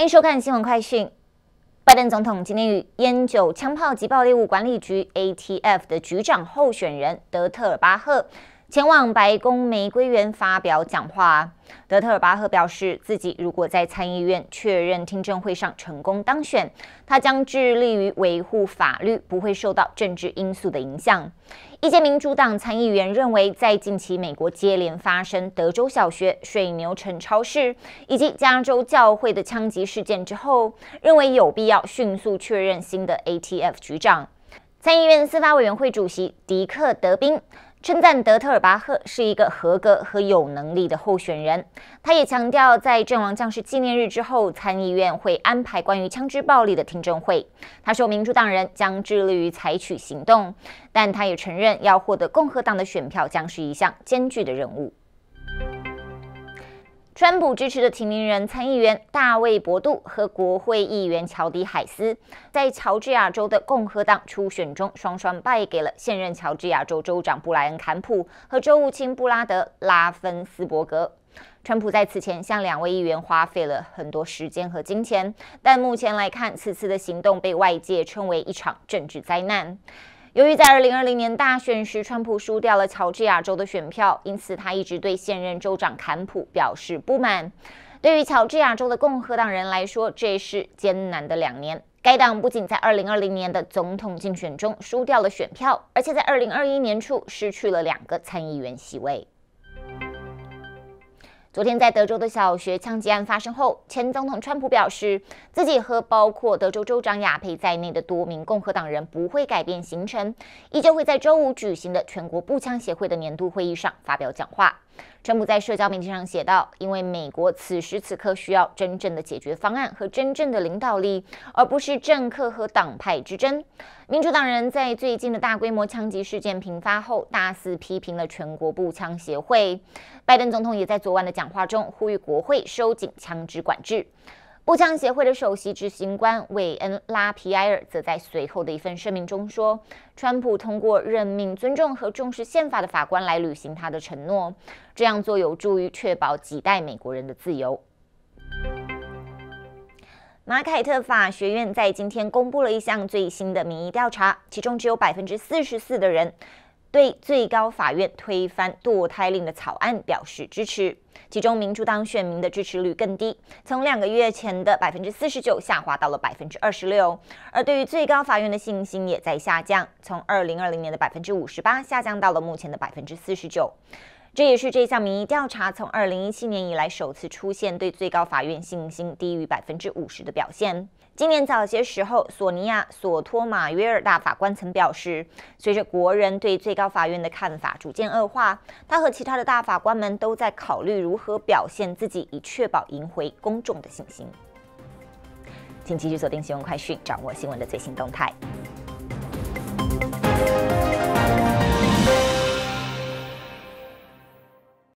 欢迎收看《新闻快讯》。拜登总统今天与烟酒枪炮及爆裂物管理局 （ATF） 的局长候选人德特尔巴赫。前往白宫玫瑰园发表讲话。德特尔巴赫表示，自己如果在参议院确认听证会上成功当选，他将致力于维护法律不会受到政治因素的影响。一些民主党参议员认为，在近期美国接连发生德州小学、水牛城超市以及加州教会的枪击事件之后，认为有必要迅速确认新的 ATF 局长。参议院司法委员会主席迪克·德宾称赞德特尔巴赫是一个合格和有能力的候选人。他也强调，在阵亡将士纪念日之后，参议院会安排关于枪支暴力的听证会。他说，民主党人将致力于采取行动，但他也承认，要获得共和党的选票将是一项艰巨的任务。川普支持的提名人参议员大卫博杜和国会议员乔迪海斯，在乔治亚州的共和党初选中双双败给了现任乔治亚州州长布莱恩坎普和州务卿布拉德拉芬斯伯格。川普在此前向两位议员花费了很多时间和金钱，但目前来看，此次的行动被外界称为一场政治灾难。由于在2020年大选时，川普输掉了乔治亚州的选票，因此他一直对现任州长坎普表示不满。对于乔治亚州的共和党人来说，这是艰难的两年。该党不仅在2020年的总统竞选中输掉了选票，而且在2021年初失去了两个参议员席位。昨天，在德州的小学枪击案发生后，前总统川普表示，自己和包括德州州长亚佩在内的多名共和党人不会改变行程，依旧会在周五举行的全国步枪协会的年度会议上发表讲话。川普在社交媒体上写道：“因为美国此时此刻需要真正的解决方案和真正的领导力，而不是政客和党派之争。”民主党人在最近的大规模枪击事件频发后，大肆批评了全国步枪协会。拜登总统也在昨晚的讲话中呼吁国会收紧枪支管制。步枪协会的首席执行官韦恩·拉皮埃尔则在随后的一份声明中说：“川普通过任命尊重和重视宪法的法官来履行他的承诺，这样做有助于确保几代美国人的自由。”马凯特法学院在今天公布了一项最新的民意调查，其中只有百分之四十四的人。对最高法院推翻堕胎令的草案表示支持，其中民主党选民的支持率更低，从两个月前的百分之四十九下滑到了百分之二十六，而对于最高法院的信心也在下降，从二零二零年的百分之五十八下降到了目前的百分之四十九。这也是这项民意调查从二零一七年以来首次出现对最高法院信心低于百分之五十的表现。今年早些时候，索尼亚·索托马约尔大法官曾表示，随着国人对最高法院的看法逐渐恶化，他和其他的大法官们都在考虑如何表现自己，以确保赢回公众的信心。请继续锁定《新闻快讯》，掌握新闻的最新动态。